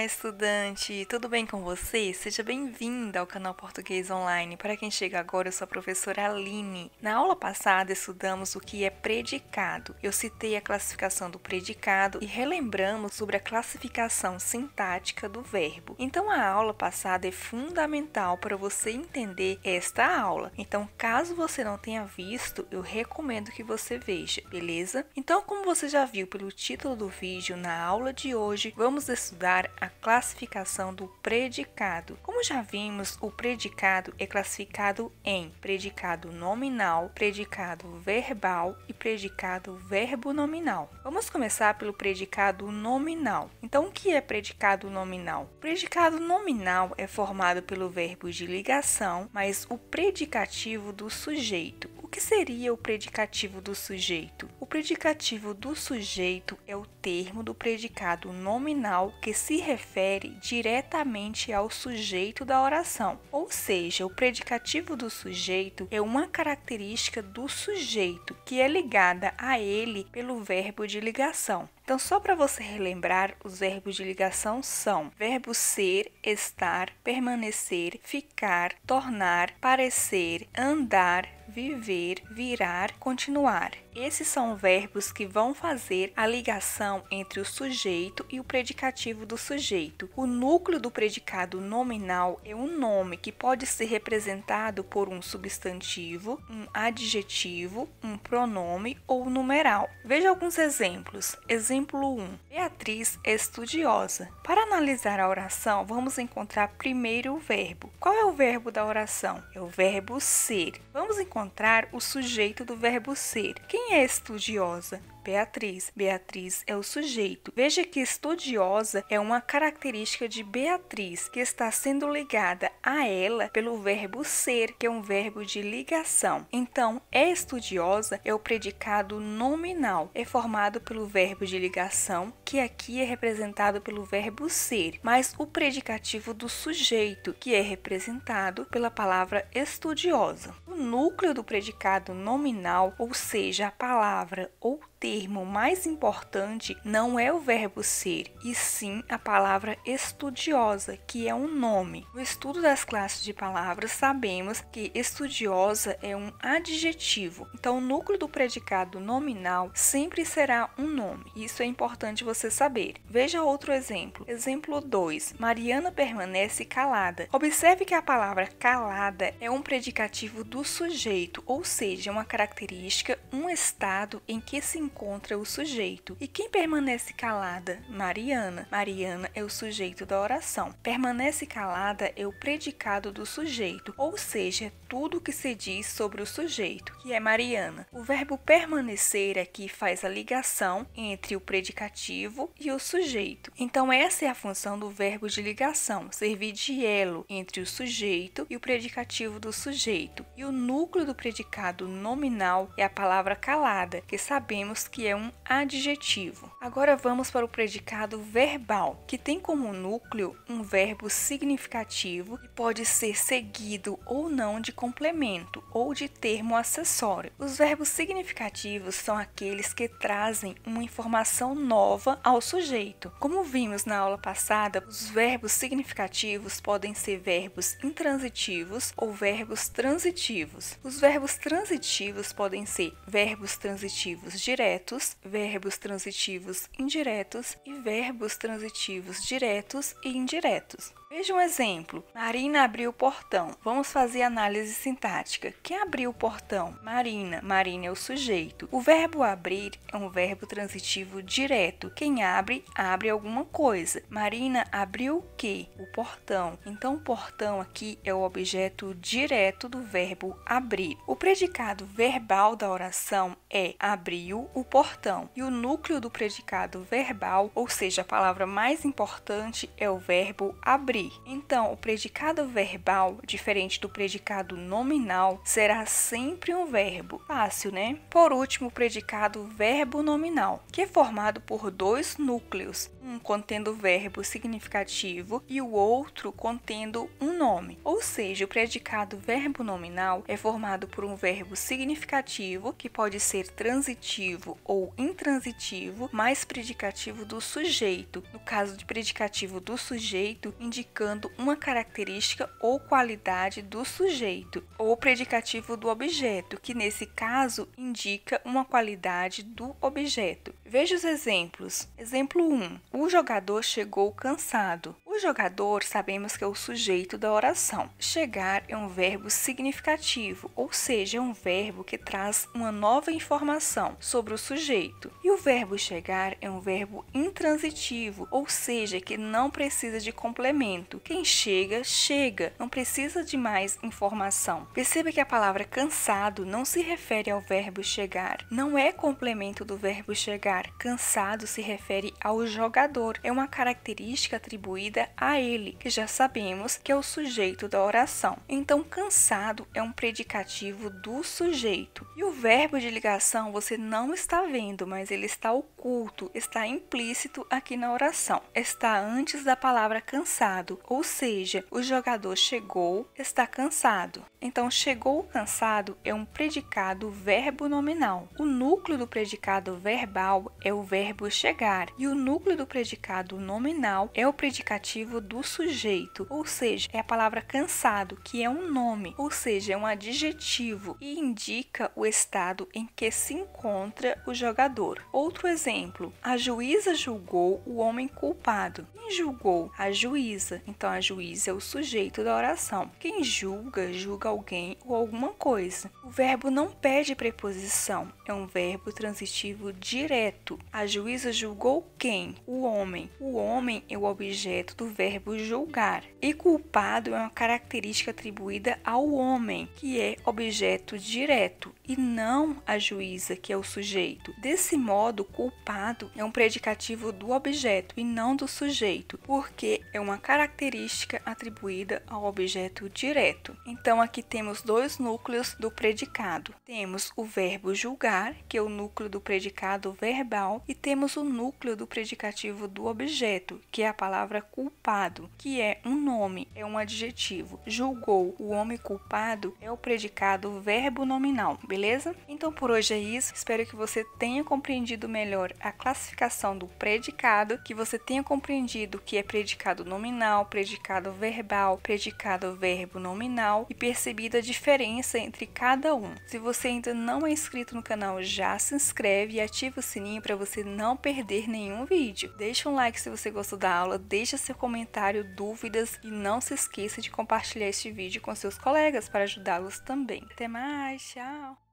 Olá, estudante! Tudo bem com você? Seja bem-vinda ao canal Português Online. Para quem chega agora, eu sou a professora Aline. Na aula passada, estudamos o que é predicado. Eu citei a classificação do predicado e relembramos sobre a classificação sintática do verbo. Então, a aula passada é fundamental para você entender esta aula. Então, caso você não tenha visto, eu recomendo que você veja, beleza? Então, como você já viu pelo título do vídeo, na aula de hoje, vamos estudar a classificação do predicado. Como já vimos, o predicado é classificado em predicado nominal, predicado verbal e predicado verbo nominal. Vamos começar pelo predicado nominal. Então, o que é predicado nominal? O predicado nominal é formado pelo verbo de ligação mais o predicativo do sujeito. O que seria o predicativo do sujeito? predicativo do sujeito é o termo do predicado nominal que se refere diretamente ao sujeito da oração, ou seja, o predicativo do sujeito é uma característica do sujeito que é ligada a ele pelo verbo de ligação. Então, só para você relembrar, os verbos de ligação são verbo ser, estar, permanecer, ficar, tornar, parecer, andar, viver, virar, continuar. Esses são verbos que vão fazer a ligação entre o sujeito e o predicativo do sujeito. O núcleo do predicado nominal é um nome que pode ser representado por um substantivo, um adjetivo, um pronome ou numeral. Veja alguns exemplos. Exemplo 1. Beatriz é estudiosa. Para analisar a oração, vamos encontrar primeiro o verbo. Qual é o verbo da oração? É o verbo ser. Vamos encontrar encontrar o sujeito do verbo ser. Quem é estudiosa? Beatriz. Beatriz é o sujeito. Veja que estudiosa é uma característica de Beatriz, que está sendo ligada a ela pelo verbo ser, que é um verbo de ligação. Então, é estudiosa é o predicado nominal, é formado pelo verbo de ligação, que aqui é representado pelo verbo ser, mas o predicativo do sujeito, que é representado pela palavra estudiosa. O núcleo do predicado nominal, ou seja, a palavra ou termo mais importante não é o verbo ser, e sim a palavra estudiosa, que é um nome. No estudo das classes de palavras, sabemos que estudiosa é um adjetivo, então o núcleo do predicado nominal sempre será um nome. Isso é importante você saber. Veja outro exemplo. Exemplo 2. Mariana permanece calada. Observe que a palavra calada é um predicativo do sujeito, ou seja, é uma característica, um estado em que se encontra o sujeito. E quem permanece calada? Mariana. Mariana é o sujeito da oração. Permanece calada é o predicado do sujeito, ou seja, é tudo que se diz sobre o sujeito, que é Mariana. O verbo permanecer aqui faz a ligação entre o predicativo e o sujeito. Então, essa é a função do verbo de ligação, servir de elo entre o sujeito e o predicativo do sujeito. E o núcleo do predicado nominal é a palavra calada, que sabemos vimos que é um adjetivo. Agora vamos para o predicado verbal, que tem como núcleo um verbo significativo e pode ser seguido ou não de complemento ou de termo acessório. Os verbos significativos são aqueles que trazem uma informação nova ao sujeito. Como vimos na aula passada, os verbos significativos podem ser verbos intransitivos ou verbos transitivos. Os verbos transitivos podem ser verbos transitivos diretos diretos, verbos transitivos indiretos e verbos transitivos diretos e indiretos. Veja um exemplo. Marina abriu o portão. Vamos fazer análise sintática. Quem abriu o portão? Marina. Marina é o sujeito. O verbo abrir é um verbo transitivo direto. Quem abre, abre alguma coisa. Marina abriu o quê? O portão. Então, o portão aqui é o objeto direto do verbo abrir. O predicado verbal da oração é abriu o portão. E o núcleo do predicado verbal, ou seja, a palavra mais importante, é o verbo abrir. Então, o predicado verbal, diferente do predicado nominal, será sempre um verbo. Fácil, né? Por último, o predicado verbo nominal, que é formado por dois núcleos, um contendo o verbo significativo e o outro contendo um nome. Ou seja, o predicado verbo nominal é formado por um verbo significativo, que pode ser transitivo ou intransitivo, mais predicativo do sujeito. No caso de predicativo do sujeito, indica indicando uma característica ou qualidade do sujeito, ou predicativo do objeto, que nesse caso indica uma qualidade do objeto. Veja os exemplos. Exemplo 1. O jogador chegou cansado jogador, sabemos que é o sujeito da oração. Chegar é um verbo significativo, ou seja, é um verbo que traz uma nova informação sobre o sujeito. E o verbo chegar é um verbo intransitivo, ou seja, que não precisa de complemento. Quem chega, chega, não precisa de mais informação. Perceba que a palavra cansado não se refere ao verbo chegar, não é complemento do verbo chegar. Cansado se refere ao jogador, é uma característica atribuída a ele, que já sabemos que é o sujeito da oração. Então, cansado é um predicativo do sujeito. E o verbo de ligação você não está vendo, mas ele está oculto, está implícito aqui na oração. Está antes da palavra cansado, ou seja, o jogador chegou, está cansado. Então, chegou cansado é um predicado verbo nominal. O núcleo do predicado verbal é o verbo chegar e o núcleo do predicado nominal é o predicativo do sujeito, ou seja, é a palavra cansado, que é um nome, ou seja, é um adjetivo e indica o estado em que se encontra o jogador. Outro exemplo: a juíza julgou o homem culpado. Quem julgou? A juíza. Então, a juíza é o sujeito da oração. Quem julga, julga alguém ou alguma coisa. O verbo não pede preposição, é um verbo transitivo direto. A juíza julgou quem? O homem. O homem é o objeto do verbo julgar. E culpado é uma característica atribuída ao homem, que é objeto direto, e não a juíza, que é o sujeito. Desse modo, culpado é um predicativo do objeto e não do sujeito, porque é uma característica atribuída ao objeto direto. Então aqui temos dois núcleos do predicado. Temos o verbo julgar, que é o núcleo do predicado verbal, e temos o núcleo do predicativo do objeto, que é a palavra culpado, que é um nome, é um adjetivo. Julgou o homem culpado é o predicado verbo nominal, beleza? Então por hoje é isso. Espero que você tenha compreendido melhor a classificação do predicado, que você tenha compreendido que é predicado nominal, predicado verbal, predicado verbo nominal e percebido percebido a diferença entre cada um. Se você ainda não é inscrito no canal, já se inscreve e ativa o sininho para você não perder nenhum vídeo. Deixa um like se você gostou da aula, deixa seu comentário, dúvidas e não se esqueça de compartilhar este vídeo com seus colegas para ajudá-los também. Até mais, tchau!